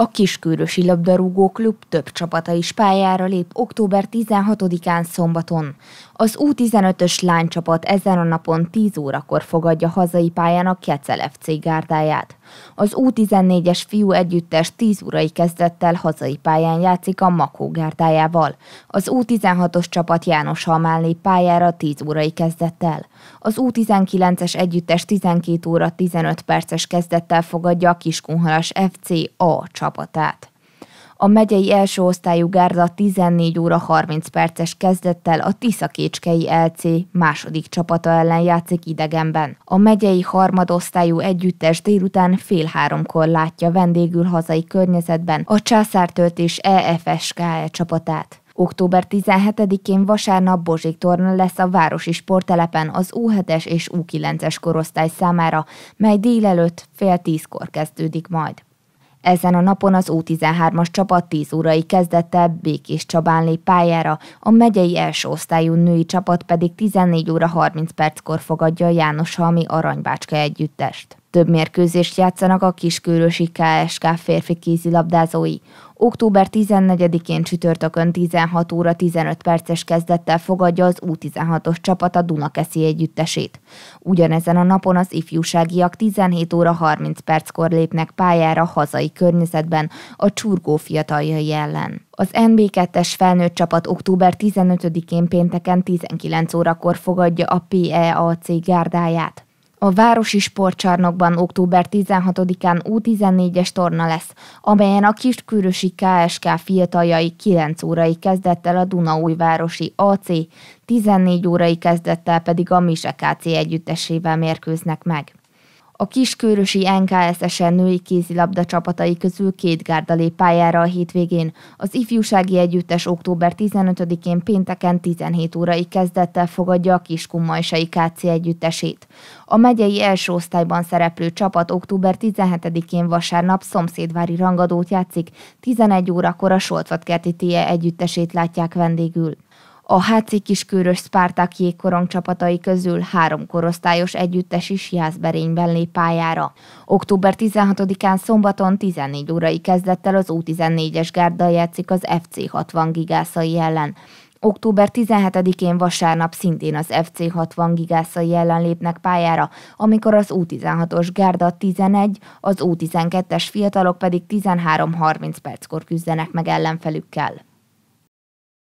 A Kiskőrösi Labdarúgó Klub több csapata is pályára lép október 16-án szombaton. Az U15-ös lánycsapat ezen a napon 10 órakor fogadja hazai pályának Kecel FC gárdáját. Az U14-es fiú együttes 10 urai kezdettel hazai pályán játszik a Makó gárdájával. Az U16-os csapat János Halmálné pályára 10 órai kezdettel. Az U19-es együttes 12 óra 15 perces kezdettel fogadja a Kiskunhalas FC A csapatát. A megyei első osztályú gárda 14 óra 30 perces kezdettel a Tiszakécskei LC második csapata ellen játszik idegenben. A megyei harmadosztályú együttes délután fél háromkor látja vendégül hazai környezetben a Császártöltés EFSKE e csapatát. Október 17-én vasárnap Bozsik torna lesz a városi sporttelepen az U7-es és U9-es korosztály számára, mely délelőtt fél tízkor kezdődik majd. Ezen a napon az U13-as csapat 10 órai kezdett el Békés Csabánlé pályára, a megyei első osztályú női csapat pedig 14 óra 30 perckor fogadja a Halmi Aranybácska együttest. Több mérkőzést játszanak a kiskörösi KSK férfi kézilabdázói. Október 14-én csütörtökön 16 óra 15 perces kezdettel fogadja az U16-os csapat a Dunakeszi együttesét. Ugyanezen a napon az ifjúságiak 17 óra 30 perckor lépnek pályára hazai környezetben a csurgó fiataljai ellen. Az NB2-es felnőtt csapat október 15-én pénteken 19 órakor fogadja a PEAC gárdáját. A Városi Sportcsarnokban október 16-án U14-es torna lesz, amelyen a kiskűrösi KSK fiataljai 9 órai kezdett el a Dunaújvárosi AC, 14 órai kezdett el pedig a Mise KC együttesével mérkőznek meg. A NKSS-en női kézilabda csapatai közül két gárda lép pályára a hétvégén. Az ifjúsági együttes október 15-én pénteken 17 órai kezdettel fogadja a kiskummajsai KC együttesét. A megyei első osztályban szereplő csapat október 17-én vasárnap szomszédvári rangadót játszik, 11 órakor a Soltvatkerti TIE együttesét látják vendégül. A HC Kiskőrös Spárták jégkorong csapatai közül három korosztályos együttes is Jászberényben lép pályára. Október 16-án szombaton 14 órai kezdett el az U14-es gárdal játszik az FC 60 gigászai ellen. Október 17-én vasárnap szintén az FC 60 gigászai ellen lépnek pályára, amikor az U16-os gárda 11, az U12-es fiatalok pedig 13-30 perckor küzdenek meg ellenfelükkel.